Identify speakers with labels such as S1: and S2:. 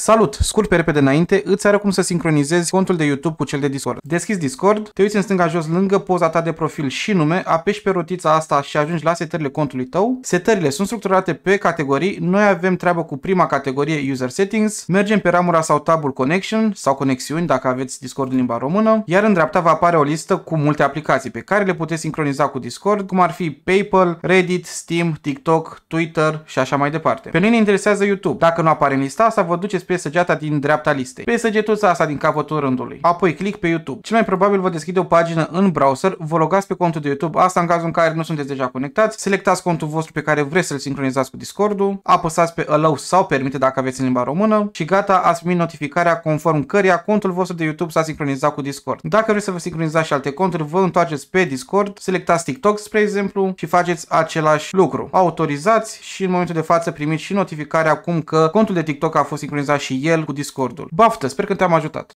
S1: Salut! Scurt pe repede înainte, îți arăt cum să sincronizezi contul de YouTube cu cel de Discord. Deschizi Discord, te uiți în stânga jos lângă poza ta de profil și nume, apeși pe rotița asta și ajungi la setările contului tău. Setările sunt structurate pe categorii, noi avem treabă cu prima categorie User Settings, mergem pe ramura sau tabul Connection sau conexiuni dacă aveți Discord în limba română, iar în dreapta va apare o listă cu multe aplicații pe care le puteți sincroniza cu Discord, cum ar fi PayPal, Reddit, Steam, TikTok, Twitter și așa mai departe. Pe noi ne interesează YouTube. Dacă nu apare în lista asta, vă duceți pe săgeata din dreapta listei, pe săgetuța asta din capătul rândului. Apoi click pe YouTube. Cel mai probabil vă deschide o pagină în browser, vă logați pe contul de YouTube, asta în cazul în care nu sunteți deja conectați, selectați contul vostru pe care vreți să-l sincronizați cu Discord-ul, apăsați pe Allow sau Permite dacă aveți în limba română și gata, ați primit notificarea conform căreia contul vostru de YouTube s-a sincronizat cu Discord. Dacă vreți să vă sincronizați și alte conturi, vă întoarceți pe Discord, selectați TikTok, spre exemplu, și faceți același lucru. Autorizați și în momentul de față primiți și notificarea acum că contul de TikTok a fost sincronizat și el cu Discordul. Baftă, sper că te-am ajutat!